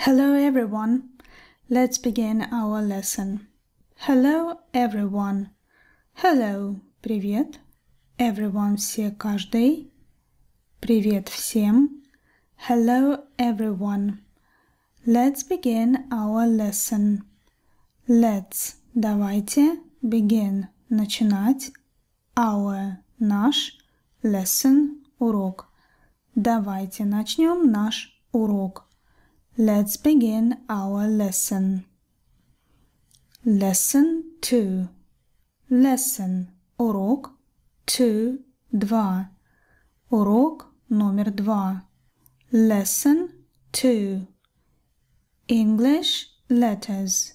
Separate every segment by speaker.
Speaker 1: Hello everyone. Let's begin our lesson. Hello everyone. Hello. Привет. Everyone все каждый. Привет всем. Hello everyone. Let's begin our lesson. Let's давайте begin начинать our наш lesson урок. Давайте начнем наш урок. Let's begin our lesson. Lesson 2 Lesson Урок 2 2 Урок номер 2 Lesson 2 English letters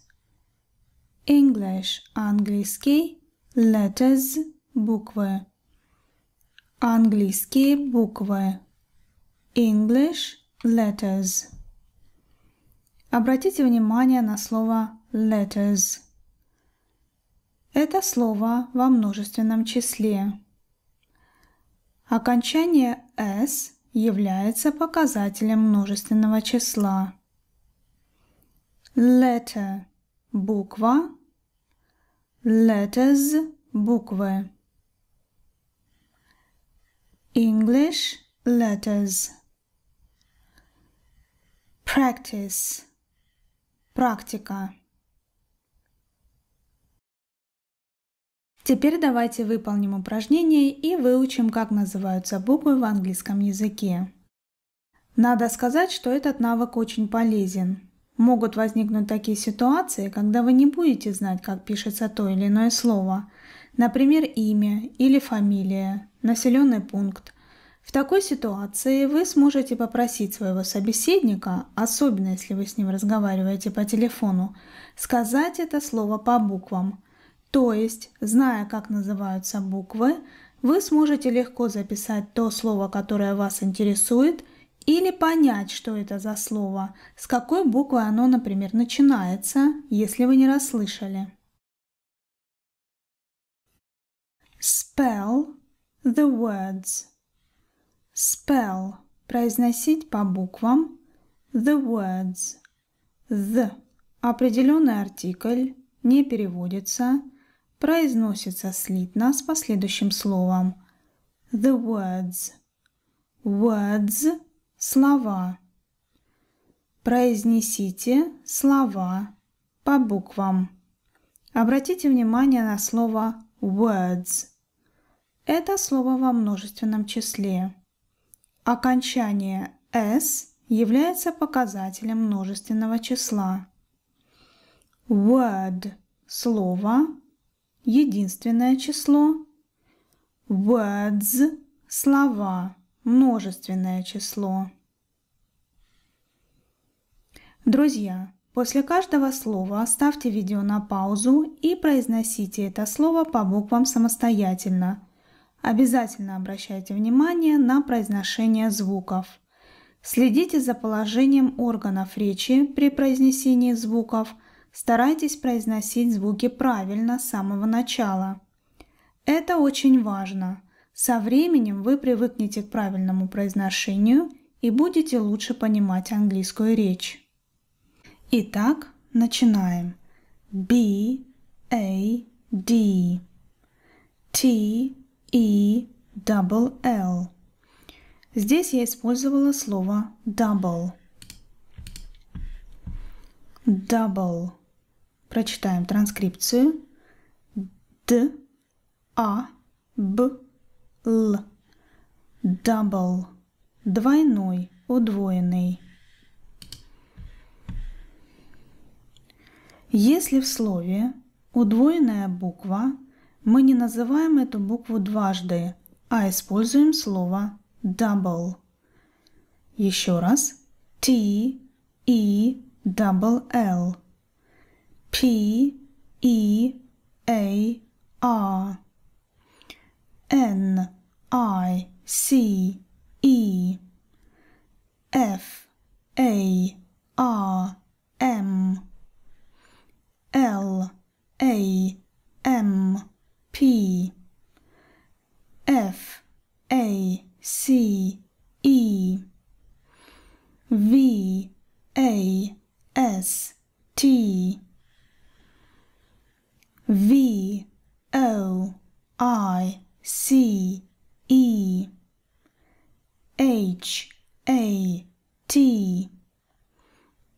Speaker 1: English английский letters буквы английские буквы English letters Обратите внимание на слово letters. Это слово во множественном числе. Окончание s является показателем множественного числа. Letter – буква. Letters – буквы. English letters. Practice Практика. Теперь давайте выполним упражнение и выучим, как называются буквы в английском языке. Надо сказать, что этот навык очень полезен. Могут возникнуть такие ситуации, когда вы не будете знать, как пишется то или иное слово. Например, имя или фамилия, населенный пункт – в такой ситуации вы сможете попросить своего собеседника, особенно если вы с ним разговариваете по телефону, сказать это слово по буквам. То есть, зная, как называются буквы, вы сможете легко записать то слово, которое вас интересует, или понять, что это за слово, с какой буквы оно, например, начинается, если вы не расслышали. Spell the words. Spell. Произносить по буквам. The words. The. Определенный артикль. Не переводится. Произносится слитно с последующим словом. The words. Words. Слова. Произнесите слова по буквам. Обратите внимание на слово words. Это слово во множественном числе. Окончание s является показателем множественного числа. Word – слово, единственное число. Words – слова, множественное число. Друзья, после каждого слова ставьте видео на паузу и произносите это слово по буквам самостоятельно – Обязательно обращайте внимание на произношение звуков. Следите за положением органов речи при произнесении звуков. Старайтесь произносить звуки правильно с самого начала. Это очень важно. Со временем вы привыкнете к правильному произношению и будете лучше понимать английскую речь. Итак, начинаем. B, A, D. T, E double L. Здесь я использовала слово double. Double. Прочитаем транскрипцию. Д, А, Б, Л. Double. Двойной, удвоенный. Если в слове удвоенная буква – мы не называем эту букву дважды, а используем слово double. Еще раз. T, E, double L. P, E, A, R. N, I, C, E. F, A, R, M. L, A, M. P F A C E V A S T V O I C E H A T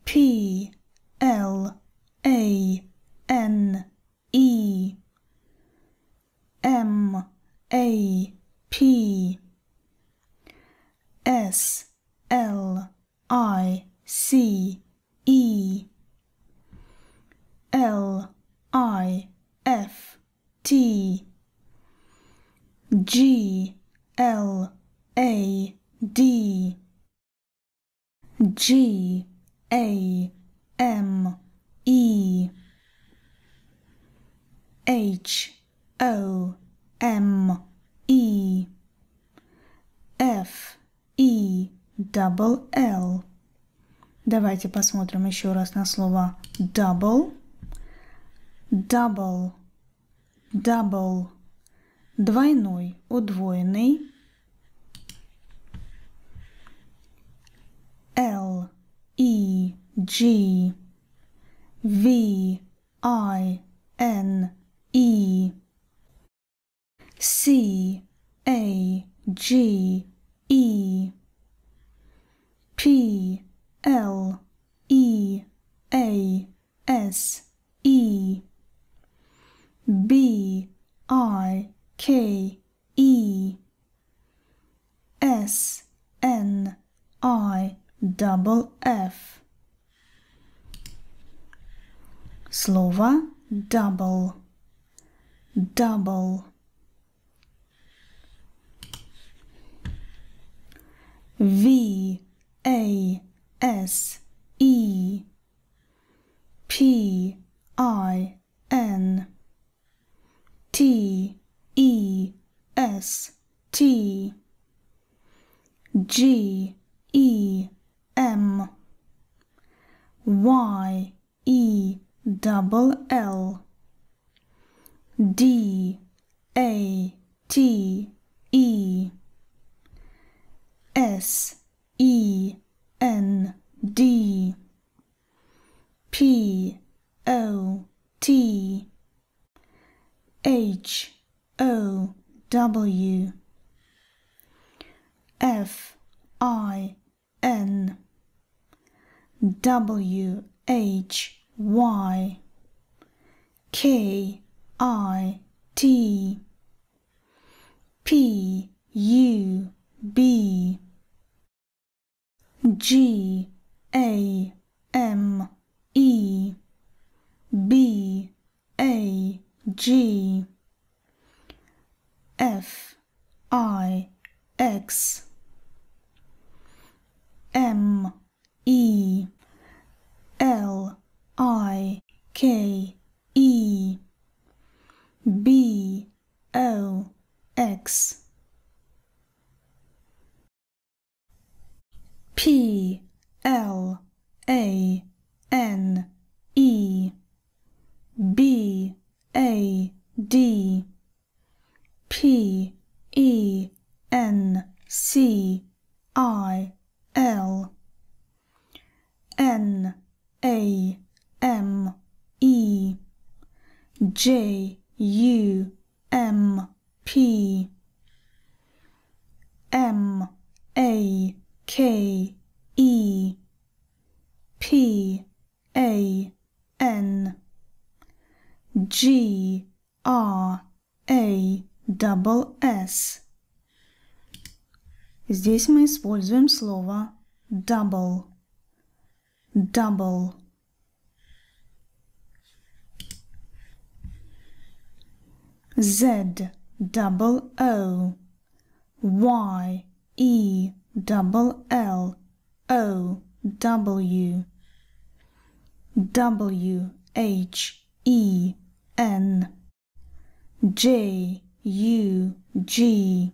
Speaker 1: P L A N E M A P S L I C E L I F T G L A D G A M E H O M E F E double L. Давайте посмотрим еще раз на слово double. Double. Double. Двойной, удвоенный. L E G V I N C A G E P L E A S E B I K E S N I double F Slova double double V A S E P I N T E S T G E M Y E double L D P O T H O W F I N W H Y K I T P U B G A M E B A G F I X M E L I K E B O X P L A N E B A D P E N C I L N A M E J U Здесь мы используем слово double. Double. Z double O Y E double L O W W H E N J U G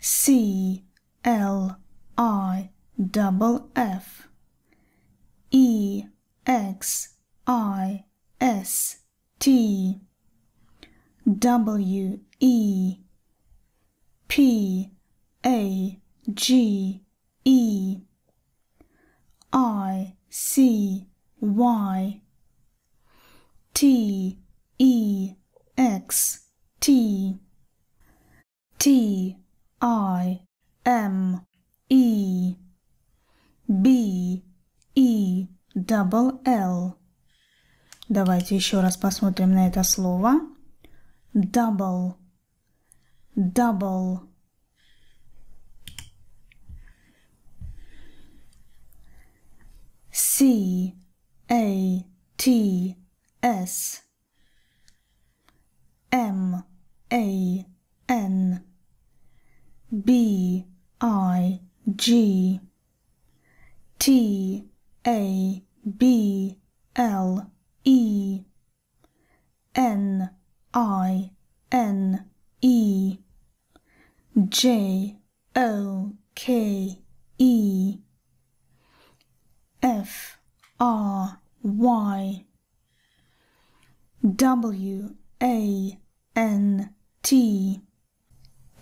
Speaker 1: C L I double F E X I S T W E P A G E I C Y T E X T T I M E B E double L. Давайте еще раз посмотрим на это слово. Double. Double. C A T S M A N B I G T A B L E N I N E J O K E F R Y W A N T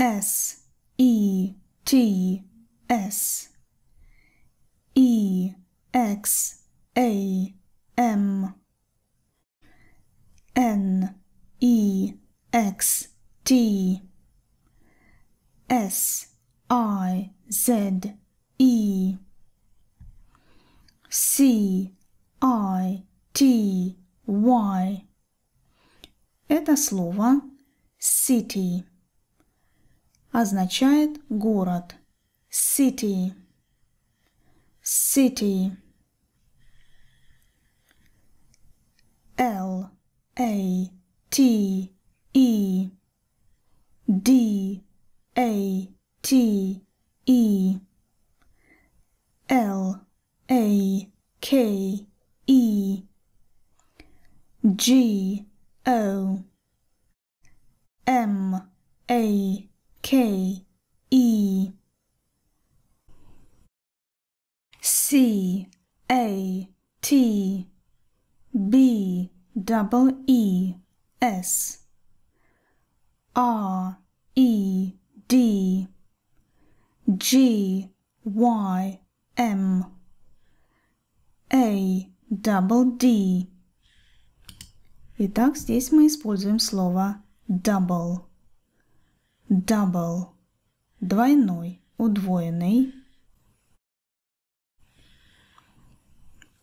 Speaker 1: S E G S E X A M N E X T S I Z E C I T Y Это слово city означает город. City. City. L A T E D A T E L A K E G O M A K E C A T B double E S R E D G Y M A double D Итак, здесь мы используем слово double double двойной, удвоенный.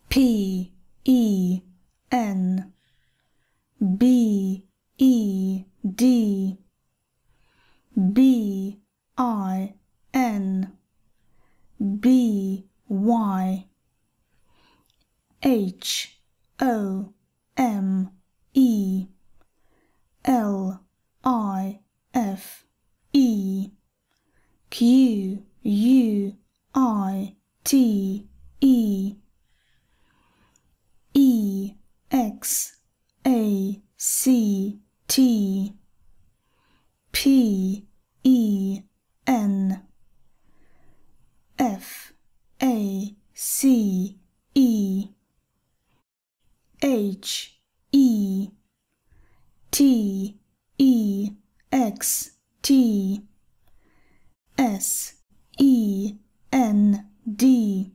Speaker 1: P E C T P E N F A C E H E T E X T S E N D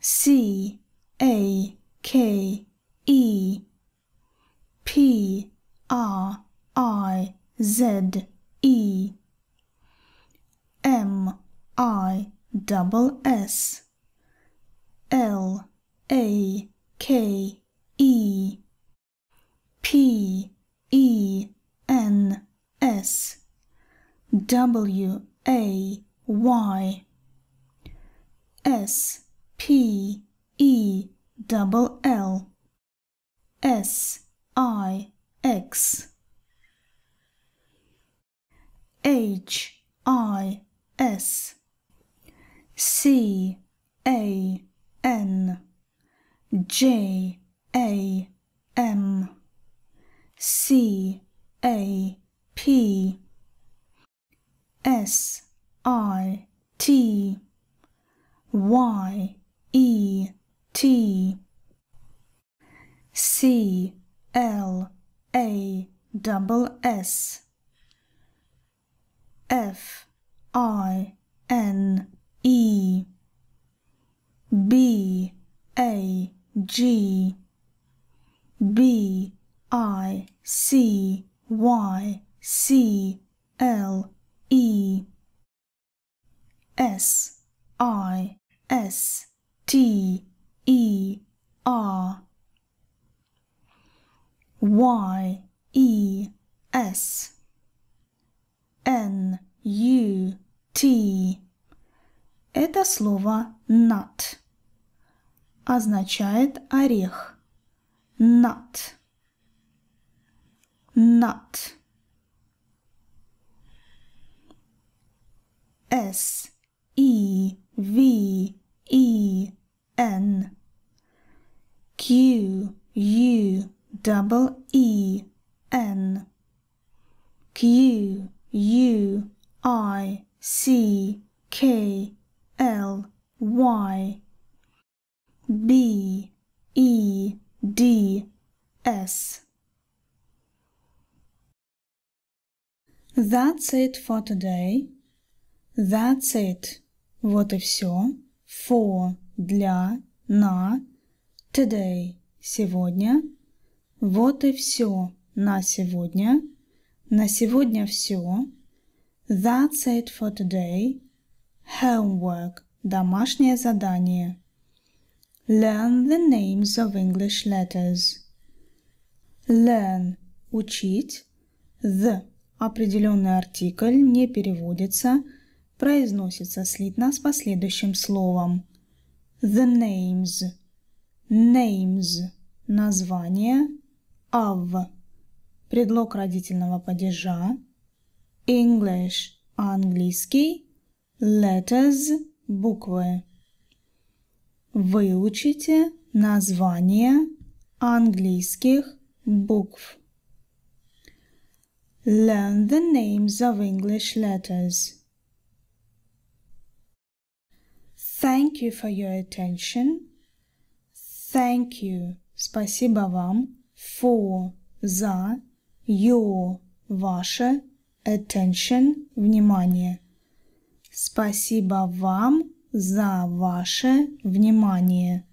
Speaker 1: C A K E P R I Z E M I double S L A K E P E N S W A Y S P E double L S I X H I S C A N J A M C A P S I T Y E T C L A double S F I N E B A G B I C Y C L E S I S T E R Y E S N U T Это слово nut означает орех. Nut. Nut. S E V double E N Q U I C K L Y B E D S That's it for today. That's it. Вот и все. For, для, на, today, сегодня – Вот и все на сегодня. На сегодня все. That's it for today. Homework. Домашнее задание. Learn the names of English letters. Learn – учить. The – определенный артикль, не переводится, произносится слитно с последующим словом. The names. Names – Названия of Предлог родительного падежа. English – английский. Letters – буквы. Выучите названия английских букв. Learn the names of English letters. Thank you for your attention. Thank you. Спасибо вам for – за, your – ваше, attention – внимание. Спасибо вам за ваше внимание.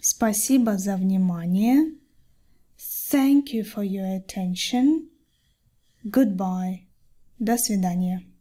Speaker 1: Спасибо за внимание. Thank you for your attention. Goodbye. До свидания.